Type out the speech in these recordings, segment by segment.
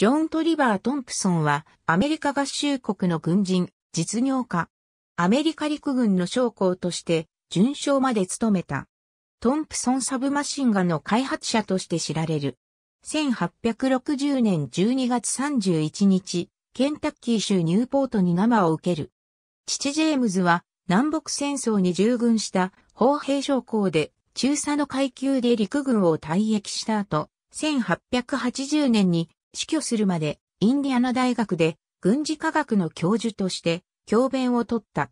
ジョン・トリバー・トンプソンは、アメリカ合衆国の軍人、実業家。アメリカ陸軍の将校として、巡将まで務めた。トンプソンサブマシンガの開発者として知られる。1860年12月31日、ケンタッキー州ニューポートに生を受ける。父ジェームズは、南北戦争に従軍した砲兵将校で、中佐の階級で陸軍を退役した後、1880年に死去するまでインディアナ大学で軍事科学の教授として教鞭を取った。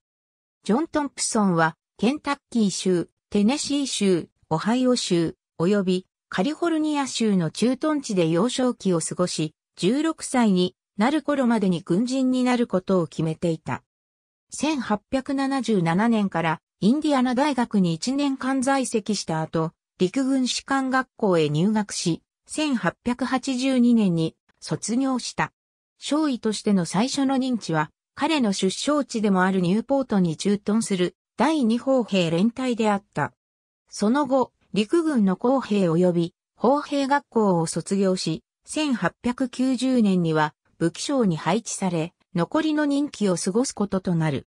ジョン・トンプソンはケンタッキー州、テネシー州、オハイオ州、及びカリフォルニア州の駐屯地で幼少期を過ごし、16歳になる頃までに軍人になることを決めていた。1877年からインディアナ大学に1年間在籍した後、陸軍士官学校へ入学し、1882年に卒業した。少尉としての最初の認知は、彼の出生地でもあるニューポートに駐屯する第二砲兵連隊であった。その後、陸軍の工兵及び砲兵学校を卒業し、1890年には武器省に配置され、残りの任期を過ごすこととなる。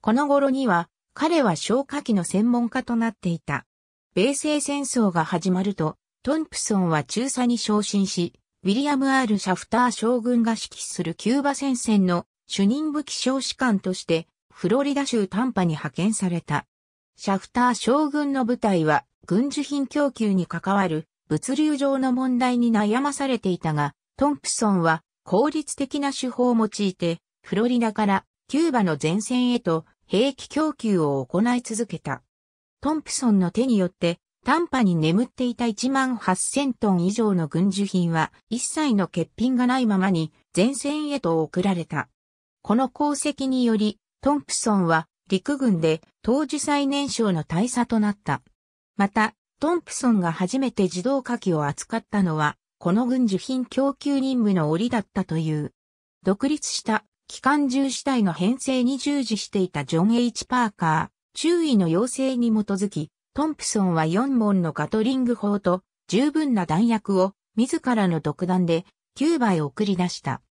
この頃には、彼は消火器の専門家となっていた。米西戦争が始まると、トンプソンは中佐に昇進し、ウィリアム・アール・シャフター将軍が指揮するキューバ戦線の主任武器少士官として、フロリダ州ンパに派遣された。シャフター将軍の部隊は、軍需品供給に関わる物流上の問題に悩まされていたが、トンプソンは効率的な手法を用いて、フロリダからキューバの前線へと兵器供給を行い続けた。トンプソンの手によって短波に眠っていた1万8000トン以上の軍需品は一切の欠品がないままに前線へと送られた。この功績により、トンプソンは陸軍で当時最年少の大佐となった。また、トンプソンが初めて自動火器を扱ったのは、この軍需品供給任務の折だったという。独立した機関銃主隊の編成に従事していたジョン・ H・ パーカー、注意の要請に基づき、トンプソンは4門のガトリング砲と十分な弾薬を自らの独断で9倍送り出した。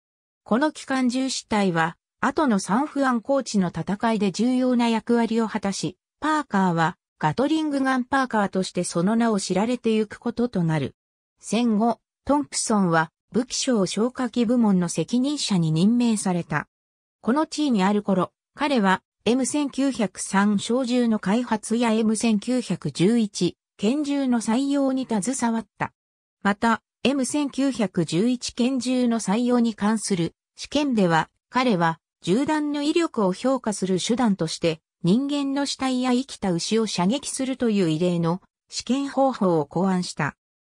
この機関銃支隊は、後のサンフアンコーチの戦いで重要な役割を果たし、パーカーはガトリングガンパーカーとしてその名を知られてゆくこととなる。戦後、トンプソンは武器商消火器部門の責任者に任命された。この地位にある頃、彼は M1903 小銃の開発や M1911 拳銃の採用に携わった。また、M1911 拳銃の採用に関する試験では、彼は銃弾の威力を評価する手段として、人間の死体や生きた牛を射撃するという異例の試験方法を考案した。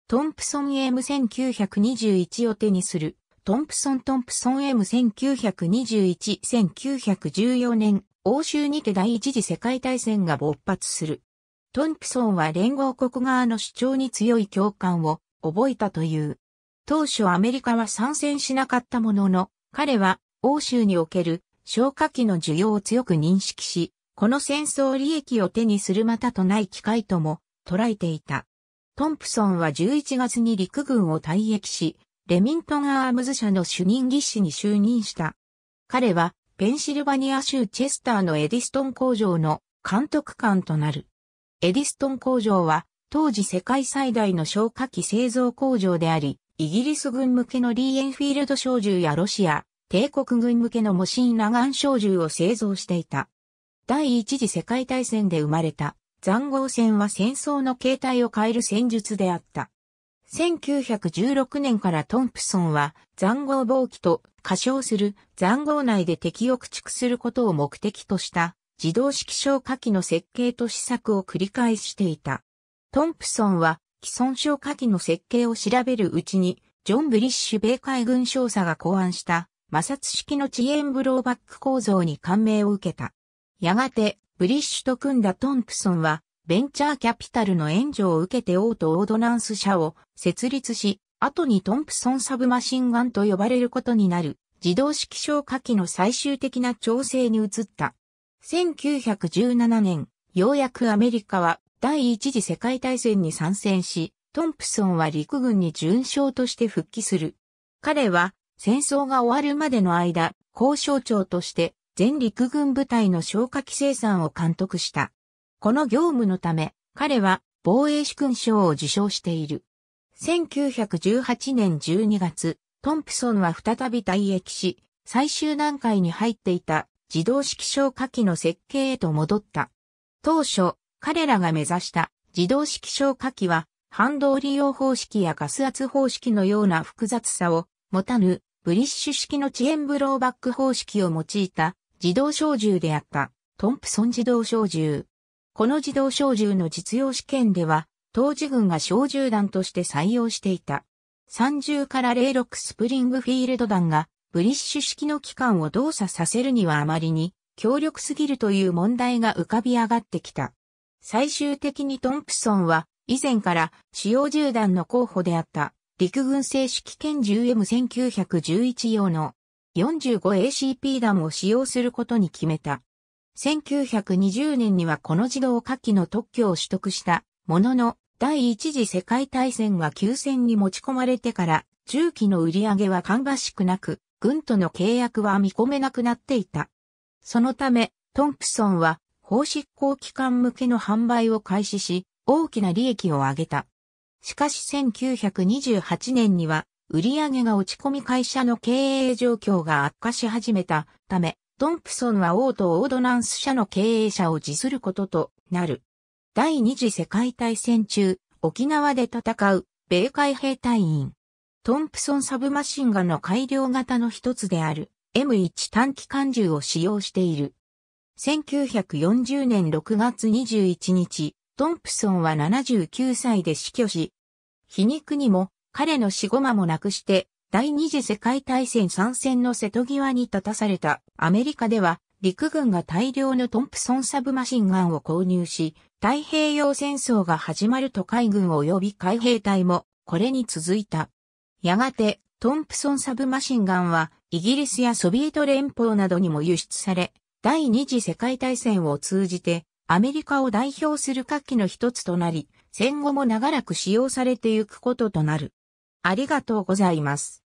トンプソン M1921 を手にする、トンプソン・トンプソン M1921-1914 年欧州にて第一次世界大戦が勃発する。トンプソンは連合国側の主張に強い共感を覚えたという。当初アメリカは参戦しなかったものの、彼は欧州における消火器の需要を強く認識し、この戦争利益を手にするまたとない機会とも捉えていた。トンプソンは11月に陸軍を退役し、レミントン・アームズ社の主任技師に就任した。彼はペンシルバニア州チェスターのエディストン工場の監督官となる。エディストン工場は、当時世界最大の消火器製造工場であり、イギリス軍向けのリーエンフィールド小銃やロシア、帝国軍向けのモシンナガン小銃を製造していた。第一次世界大戦で生まれた、残壕戦は戦争の形態を変える戦術であった。1916年からトンプソンは残号防棄と過小する残号内で敵を駆逐することを目的とした自動式消火器の設計と試作を繰り返していた。トンプソンは既存消火器の設計を調べるうちにジョン・ブリッシュ米海軍少佐が考案した摩擦式の遅延ブローバック構造に感銘を受けた。やがてブリッシュと組んだトンプソンはベンチャーキャピタルの援助を受けてオート・オードナンス社を設立し、後にトンプソンサブマシンガンと呼ばれることになる自動式消火器の最終的な調整に移った。1917年、ようやくアメリカは第一次世界大戦に参戦し、トンプソンは陸軍に準将として復帰する。彼は戦争が終わるまでの間、交渉長として全陸軍部隊の消火器生産を監督した。この業務のため、彼は防衛士勲章を受章している。1918年12月、トンプソンは再び退役し、最終段階に入っていた自動式消火器の設計へと戻った。当初、彼らが目指した自動式消火器は、反動利用方式やガス圧方式のような複雑さを持たぬブリッシュ式の遅延ブローバック方式を用いた自動小銃であったトンプソン自動小銃。この自動小銃の実用試験では、当時軍が小銃弾として採用していた。30から06スプリングフィールド弾が、ブリッシュ式の機関を動作させるにはあまりに、強力すぎるという問題が浮かび上がってきた。最終的にトンプソンは、以前から使用銃弾の候補であった、陸軍正式剣 10M1911 用の 45ACP 弾を使用することに決めた。1920年にはこの自動火器の特許を取得したものの、第一次世界大戦が休戦に持ち込まれてから、重機の売り上げは芳しくなく、軍との契約は見込めなくなっていた。そのため、トンプソンは法執行機関向けの販売を開始し、大きな利益を上げた。しかし1928年には、売上が落ち込み会社の経営状況が悪化し始めたため、トンプソンは王とオードナンス社の経営者を辞することとなる。第二次世界大戦中、沖縄で戦う米海兵隊員。トンプソンサブマシンガの改良型の一つである M1 短期間銃を使用している。1940年6月21日、トンプソンは79歳で死去し、皮肉にも彼の死後間もなくして第二次世界大戦参戦の瀬戸際に立たされたアメリカでは陸軍が大量のトンプソンサブマシンガンを購入し、太平洋戦争が始まると海軍及び海兵隊もこれに続いた。やがてトンプソンサブマシンガンはイギリスやソビエト連邦などにも輸出され、第二次世界大戦を通じてアメリカを代表する火器の一つとなり、戦後も長らく使用されてゆくこととなる。ありがとうございます。